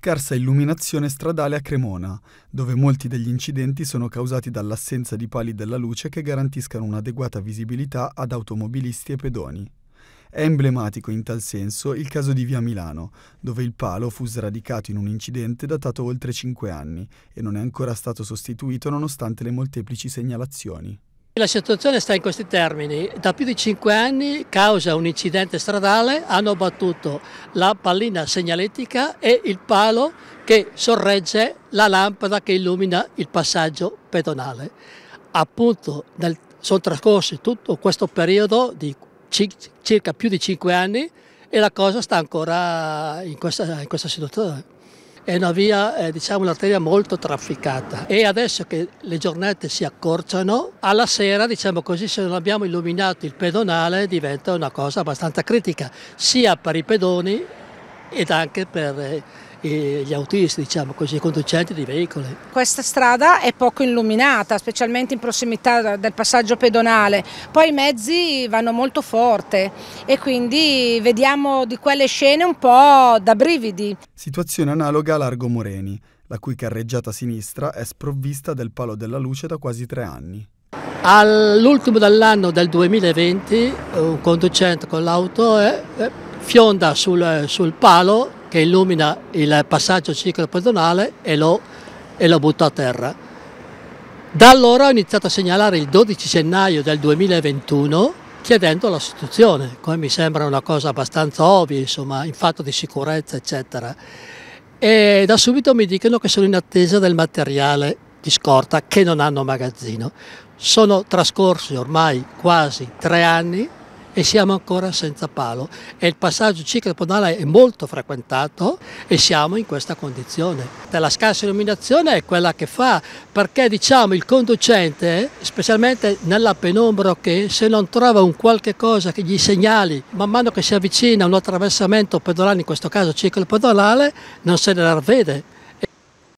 scarsa illuminazione stradale a Cremona, dove molti degli incidenti sono causati dall'assenza di pali della luce che garantiscano un'adeguata visibilità ad automobilisti e pedoni. È emblematico in tal senso il caso di Via Milano, dove il palo fu sradicato in un incidente datato oltre 5 anni e non è ancora stato sostituito nonostante le molteplici segnalazioni. La situazione sta in questi termini. Da più di cinque anni, causa un incidente stradale, hanno battuto la pallina segnaletica e il palo che sorregge la lampada che illumina il passaggio pedonale. Appunto, nel, sono trascorsi tutto questo periodo di circa più di cinque anni e la cosa sta ancora in questa, in questa situazione è una via, eh, diciamo un'arteria molto trafficata e adesso che le giornate si accorciano, alla sera, diciamo così, se non abbiamo illuminato il pedonale diventa una cosa abbastanza critica, sia per i pedoni ed anche per... Eh, gli autisti, diciamo così, i conducenti di veicoli. Questa strada è poco illuminata, specialmente in prossimità del passaggio pedonale, poi i mezzi vanno molto forte e quindi vediamo di quelle scene un po' da brividi. Situazione analoga a Largo Moreni, la cui carreggiata sinistra è sprovvista del palo della luce da quasi tre anni. All'ultimo dell'anno del 2020 un conducente con l'auto eh, eh, fionda sul, sul palo che illumina il passaggio ciclo pedonale e lo, e lo butto a terra. Da allora ho iniziato a segnalare il 12 gennaio del 2021 chiedendo la sostituzione, come mi sembra una cosa abbastanza ovvia, insomma, in fatto di sicurezza, eccetera. E da subito mi dicono che sono in attesa del materiale di scorta che non hanno magazzino. Sono trascorsi ormai quasi tre anni e siamo ancora senza palo e il passaggio ciclopodale è molto frequentato e siamo in questa condizione. La scarsa illuminazione è quella che fa perché diciamo il conducente, specialmente nella penombra che se non trova un qualche cosa che gli segnali man mano che si avvicina a un attraversamento pedonale, in questo caso ciclopodonale, non se ne ravvede